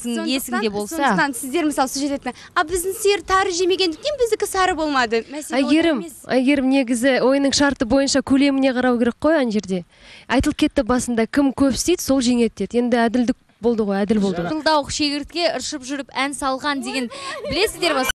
сіздің есіңде болса сондықтан сіздер мысалы сол жерде а біздің сиыр тары жемегендіктен біздікі сары болмады әйгерім әйгерім негізі ойынның шарты бойынша көлеміне қарау керек қой ана жерде айтылып кетті басында кім көп істейді сол жеңеді деді енді әділдік болды ғой әділ болды ғой шегіртке ыршып жүріп ән салған деген білесіздер ма